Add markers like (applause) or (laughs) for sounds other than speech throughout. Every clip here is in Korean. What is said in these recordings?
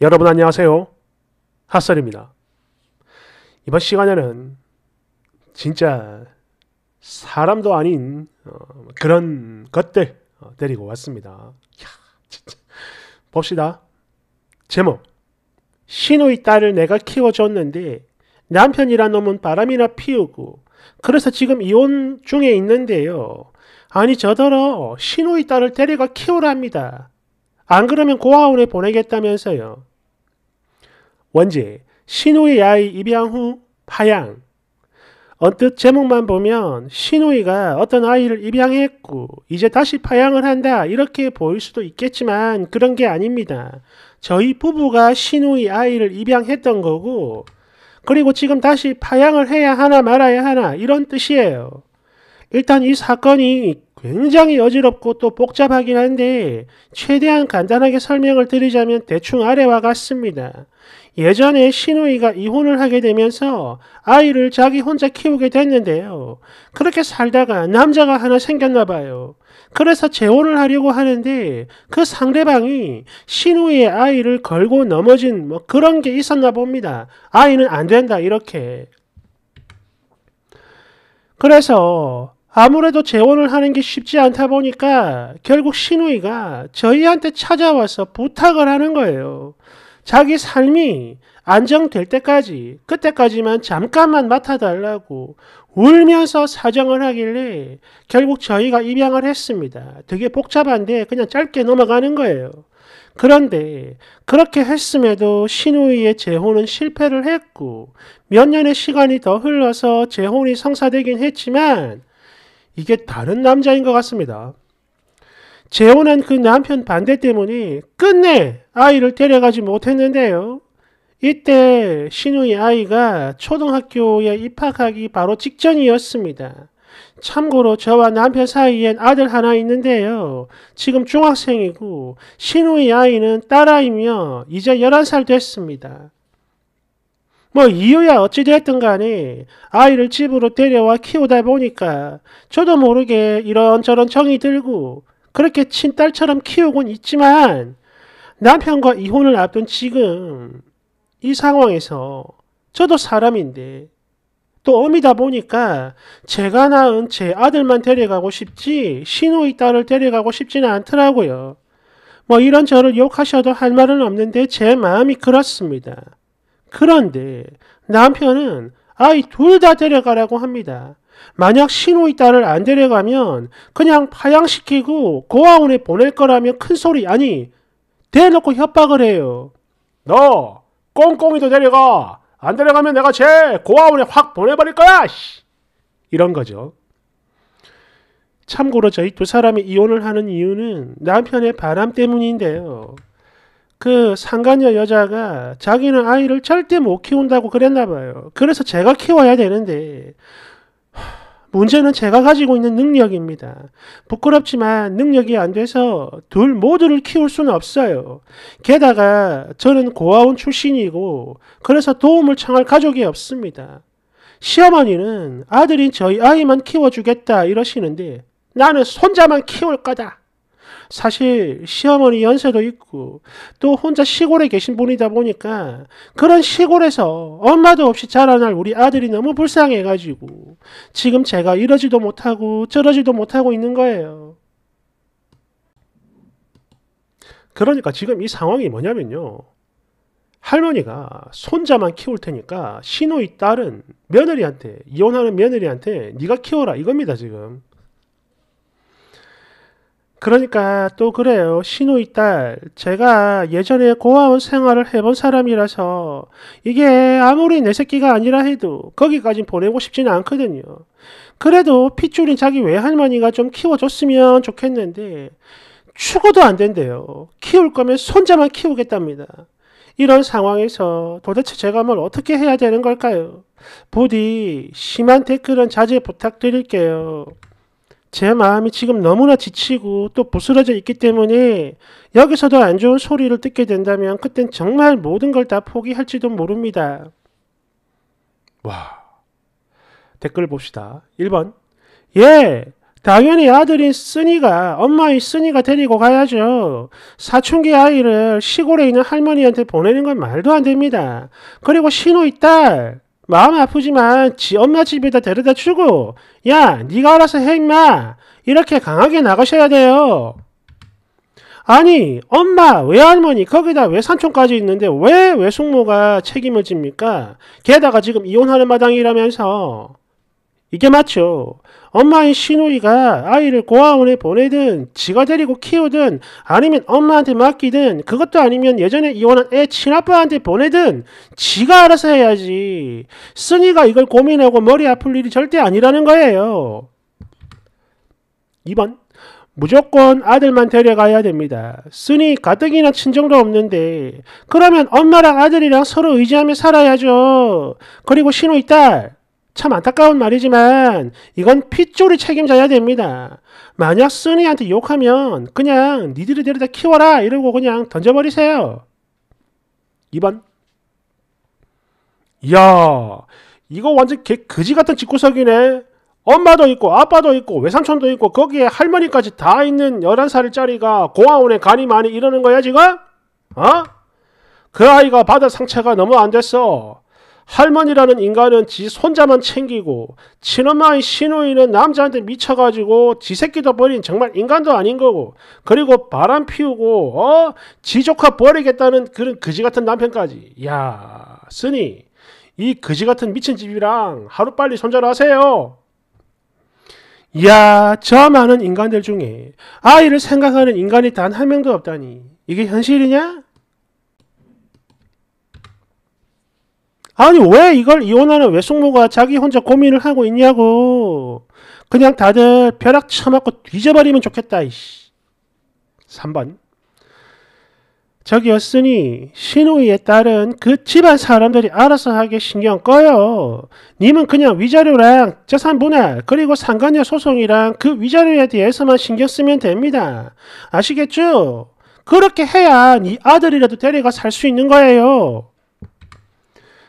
여러분 안녕하세요. 핫설입니다. 이번 시간에는 진짜 사람도 아닌 어, 그런 것들 어, 데리고 왔습니다. 이야, 봅시다. 제목 신우의 딸을 내가 키워줬는데 남편이란 놈은 바람이나 피우고 그래서 지금 이혼 중에 있는데요. 아니 저더러 신우의 딸을 데려가 키우랍니다. 안 그러면 고아원에 보내겠다면서요. 원지, 신우이 아이 입양 후 파양. 언뜻 제목만 보면 신우이가 어떤 아이를 입양했고 이제 다시 파양을 한다 이렇게 보일 수도 있겠지만 그런 게 아닙니다. 저희 부부가 신우이 아이를 입양했던 거고 그리고 지금 다시 파양을 해야 하나 말아야 하나 이런 뜻이에요. 일단 이 사건이 굉장히 어지럽고 또 복잡하긴 한데 최대한 간단하게 설명을 드리자면 대충 아래와 같습니다. 예전에 시누이가 이혼을 하게 되면서 아이를 자기 혼자 키우게 됐는데요. 그렇게 살다가 남자가 하나 생겼나 봐요. 그래서 재혼을 하려고 하는데 그 상대방이 시누이의 아이를 걸고 넘어진 뭐 그런 게 있었나 봅니다. 아이는 안 된다 이렇게. 그래서 아무래도 재혼을 하는 게 쉽지 않다 보니까 결국 시누이가 저희한테 찾아와서 부탁을 하는 거예요. 자기 삶이 안정될 때까지 그때까지만 잠깐만 맡아달라고 울면서 사정을 하길래 결국 저희가 입양을 했습니다. 되게 복잡한데 그냥 짧게 넘어가는 거예요. 그런데 그렇게 했음에도 신우이의 재혼은 실패를 했고 몇 년의 시간이 더 흘러서 재혼이 성사되긴 했지만 이게 다른 남자인 것 같습니다. 재혼한 그 남편 반대 때문에 끝내 아이를 데려가지 못했는데요. 이때 신우의 아이가 초등학교에 입학하기 바로 직전이었습니다. 참고로 저와 남편 사이엔 아들 하나 있는데요. 지금 중학생이고 신우의 아이는 딸아이며 이제 11살 됐습니다. 뭐 이유야 어찌됐든 간에 아이를 집으로 데려와 키우다 보니까 저도 모르게 이런저런 정이 들고 그렇게 친딸처럼 키우곤 있지만 남편과 이혼을 앞둔 지금 이 상황에서 저도 사람인데 또 어미다 보니까 제가 낳은 제 아들만 데려가고 싶지 신우의 딸을 데려가고 싶지는 않더라고요. 뭐 이런 저를 욕하셔도 할 말은 없는데 제 마음이 그렇습니다. 그런데 남편은 아이 둘 다 데려가라고 합니다. 만약 신호의 딸을 안 데려가면 그냥 파양시키고 고아원에 보낼 거라며 큰 소리 아니 대놓고 협박을 해요. 너 꽁꽁이도 데려가 안 데려가면 내가 쟤 고아원에 확 보내버릴 거야. 씨. 이런 거죠. 참고로 저희 두 사람이 이혼을 하는 이유는 남편의 바람 때문인데요. 그 상간녀 여자가 자기는 아이를 절대 못 키운다고 그랬나 봐요. 그래서 제가 키워야 되는데 문제는 제가 가지고 있는 능력입니다. 부끄럽지만 능력이 안 돼서 둘 모두를 키울 수는 없어요. 게다가 저는 고아원 출신이고 그래서 도움을 청할 가족이 없습니다. 시어머니는 아들인 저희 아이만 키워주겠다 이러시는데 나는 손자만 키울 거다. 사실 시어머니 연세도 있고 또 혼자 시골에 계신 분이다 보니까 그런 시골에서 엄마도 없이 자라날 우리 아들이 너무 불쌍해가지고 지금 제가 이러지도 못하고 저러지도 못하고 있는 거예요. 그러니까 지금 이 상황이 뭐냐면요. 할머니가 손자만 키울 테니까 신누이 딸은 며느리한테 이혼하는 며느리한테 네가 키워라 이겁니다 지금 그러니까 또 그래요. 신우이 딸. 제가 예전에 고아원 생활을 해본 사람이라서 이게 아무리 내 새끼가 아니라 해도 거기까진 보내고 싶지는 않거든요. 그래도 핏줄인 자기 외할머니가 좀 키워줬으면 좋겠는데 죽어도 안 된대요. 키울 거면 손자만 키우겠답니다. 이런 상황에서 도대체 제가 뭘 어떻게 해야 되는 걸까요? 부디 심한 댓글은 자제 부탁드릴게요. 제 마음이 지금 너무나 지치고 또 부스러져 있기 때문에 여기서도 안 좋은 소리를 듣게 된다면 그땐 정말 모든 걸 다 포기할지도 모릅니다. 와. 댓글 봅시다. 1번. 예! 당연히 아들인 쓰니가 엄마인 쓰니가 데리고 가야죠. 사춘기 아이를 시골에 있는 할머니한테 보내는 건 말도 안 됩니다. 그리고 신우이 딸 마음 아프지만 지 엄마 집에다 데려다 주고 야 네가 알아서 해 임마 이렇게 강하게 나가셔야 돼요. 아니 엄마 외할머니 거기다 외삼촌까지 있는데 왜 외숙모가 책임을 집니까? 게다가 지금 이혼하는 마당이라면서 이게 맞죠. 엄마인 시누이가 아이를 고아원에 보내든 지가 데리고 키우든 아니면 엄마한테 맡기든 그것도 아니면 예전에 이혼한 애 친아빠한테 보내든 지가 알아서 해야지. 쓰니가 이걸 고민하고 머리 아플 일이 절대 아니라는 거예요. 2번 무조건 아들만 데려가야 됩니다. 쓰니 가뜩이나 친정도 없는데 그러면 엄마랑 아들이랑 서로 의지하며 살아야죠. 그리고 신우이 딸참 안타까운 말이지만 이건 핏줄이 책임져야 됩니다. 만약 쓰니한테 욕하면 그냥 니들이 데려다 키워라 이러고 그냥 던져버리세요. 2번 야 이거 완전 개 그지 같은 집구석이네. 엄마도 있고 아빠도 있고 외삼촌도 있고 거기에 할머니까지 다 있는 11살짜리가 고아원에 간이 많이 이러는 거야 지금? 어? 그 아이가 받은 상처가 너무 안 됐어. 할머니라는 인간은 지 손자만 챙기고 친엄마의 시누이는 남자한테 미쳐가지고 지 새끼도 버린 정말 인간도 아닌 거고 그리고 바람 피우고 어? 지 조카 버리겠다는 그런 그지 같은 남편까지 야 쓰니 이 그지 같은 미친 집이랑 하루빨리 손절하세요. 야 저 많은 인간들 중에 아이를 생각하는 인간이 단 한 명도 없다니 이게 현실이냐? 아니 왜 이걸 이혼하는 외숙모가 자기 혼자 고민을 하고 있냐고 그냥 다들 벼락 쳐맞고 뒤져버리면 좋겠다 이씨 3번 저기였으니 신우이에 따른 그 집안 사람들이 알아서 하게 신경 꺼요. 님은 그냥 위자료랑 재산 분할 그리고 상관녀 소송이랑 그 위자료에 대해서만 신경 쓰면 됩니다. 아시겠죠? 그렇게 해야 네 아들이라도 데려가 살 수 있는 거예요.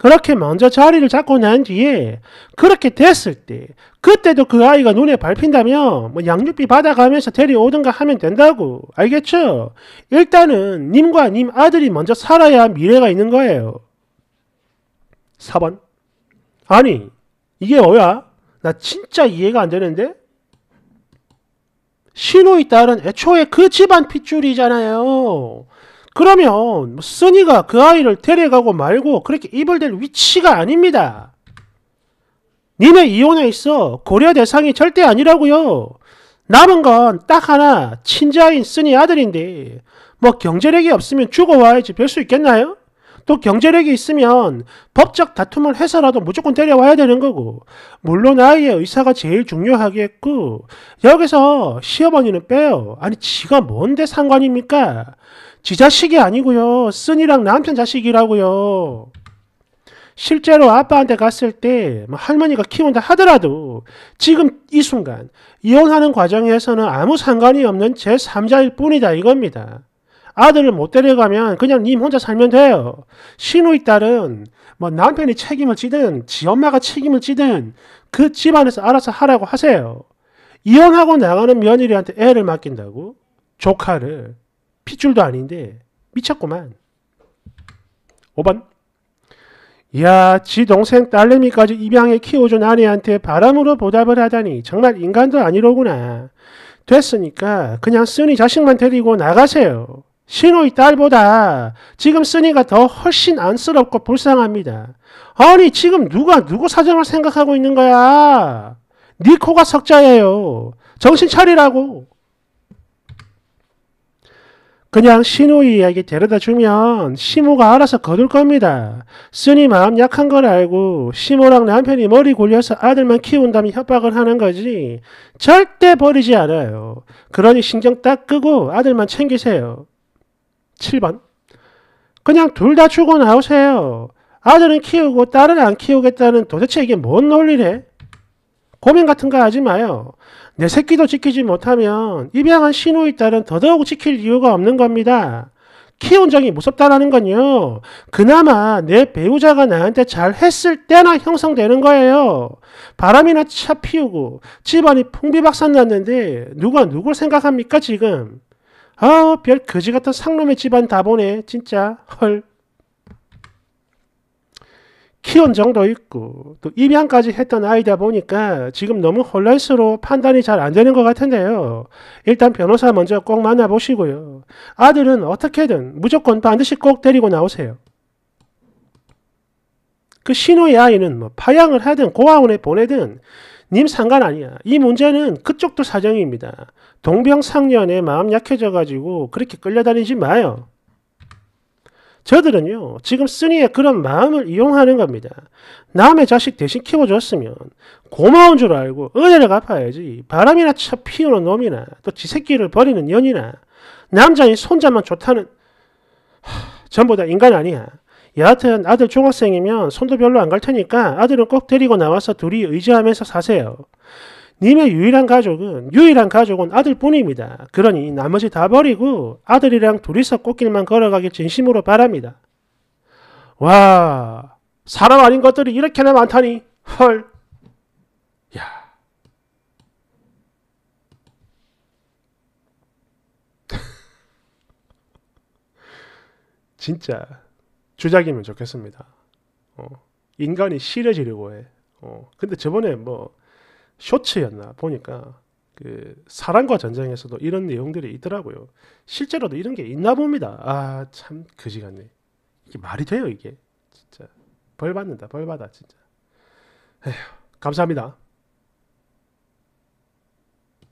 그렇게 먼저 자리를 잡고 난 뒤에 그렇게 됐을 때 그때도 그 아이가 눈에 밟힌다면 뭐 양육비 받아가면서 데려오든가 하면 된다고 알겠죠? 일단은 님과 님 아들이 먼저 살아야 미래가 있는 거예요. 4번 아니 이게 뭐야? 나 진짜 이해가 안 되는데? 신호의 딸은 애초에 그 집안 핏줄이잖아요. 그러면 써니가 뭐 그 아이를 데려가고 말고 그렇게 입을 될 위치가 아닙니다. 니네 이혼에 있어 고려 대상이 절대 아니라고요. 남은 건 딱 하나 친자인 쓰니 아들인데 뭐 경제력이 없으면 죽어와야지 별수 있겠나요? 또 경제력이 있으면 법적 다툼을 해서라도 무조건 데려와야 되는 거고 물론 아이의 의사가 제일 중요하겠고 여기서 시어머니는 빼요. 아니 지가 뭔데 상관입니까? 지 자식이 아니고요. 쓴이랑 남편 자식이라고요. 실제로 아빠한테 갔을 때 뭐 할머니가 키운다 하더라도 지금 이 순간 이혼하는 과정에서는 아무 상관이 없는 제3자일 뿐이다 이겁니다. 아들을 못 데려가면 그냥 님 혼자 살면 돼요. 신우이 딸은 뭐 남편이 책임을 지든 지 엄마가 책임을 지든 그 집안에서 알아서 하라고 하세요. 이혼하고 나가는 며느리한테 애를 맡긴다고? 조카를. 핏줄도 아닌데 미쳤구만. 5번. 야지 동생 딸내미까지 입양해 키워준 아내한테 바람으로 보답을 하다니 정말 인간도 아니로구나. 됐으니까 그냥 쓰니 자식만 데리고 나가세요. 신우의 딸보다 지금 쓰니가 더 훨씬 안쓰럽고 불쌍합니다. 아니 지금 누가 누구 사정을 생각하고 있는 거야? 네 코가 석자예요. 정신 차리라고. 그냥 신우이에게 데려다 주면 시모가 알아서 거둘 겁니다. 스님 마음 약한 걸 알고 시모랑 남편이 머리 굴려서 아들만 키운다며 협박을 하는 거지 절대 버리지 않아요. 그러니 신경 딱 끄고 아들만 챙기세요. 7번 그냥 둘 다 주고 나오세요. 아들은 키우고 딸은 안 키우겠다는 도대체 이게 뭔 논리래? 고민 같은 거 하지 마요. 내 새끼도 지키지 못하면 입양한 신우에 따른 더더욱 지킬 이유가 없는 겁니다. 키운 정이 무섭다라는 건요. 그나마 내 배우자가 나한테 잘 했을 때나 형성되는 거예요. 바람이나 차 피우고 집안이 풍비박산 났는데 누가 누굴 생각합니까 지금? 아별 거지 같은 상놈의 집안 다 보네 진짜 헐. 키운정도 있고 또 입양까지 했던 아이다 보니까 지금 너무 혼란스러워 판단이 잘 안 되는 것 같은데요. 일단 변호사 먼저 꼭 만나보시고요. 아들은 어떻게든 무조건 반드시 꼭 데리고 나오세요. 그 신호의 아이는 뭐 파양을 하든 고아원에 보내든 님 상관 아니야. 이 문제는 그쪽도 사정입니다. 동병상련에 마음 약해져가지고 그렇게 끌려다니지 마요. 저들은요, 지금 쓰니의 그런 마음을 이용하는 겁니다. 남의 자식 대신 키워줬으면 고마운 줄 알고 은혜를 갚아야지 바람이나 차 피우는 놈이나 또지 새끼를 버리는 년이나 남자인 손자만 좋다는 하, 전부 다 인간 아니야. 여하튼 아들 중학생이면 손도 별로 안 갈 테니까 아들은 꼭 데리고 나와서 둘이 의지하면서 사세요. 님의 유일한 가족은 유일한 가족은 아들뿐입니다. 그러니 나머지 다 버리고 아들이랑 둘이서 꽃길만 걸어가길 진심으로 바랍니다. 와 사람 아닌 것들이 이렇게나 많다니 헐 야. (laughs) 진짜 주작이면 좋겠습니다. 어. 인간이 싫어지려고 해. 어. 근데 저번에 뭐 쇼츠였나 보니까 그 사랑과 전쟁에서도 이런 내용들이 있더라고요. 실제로도 이런 게 있나 봅니다. 아참 그지 같네. 이게 말이 돼요 이게 진짜 벌 받는다 벌 받아 진짜. 에휴 감사합니다.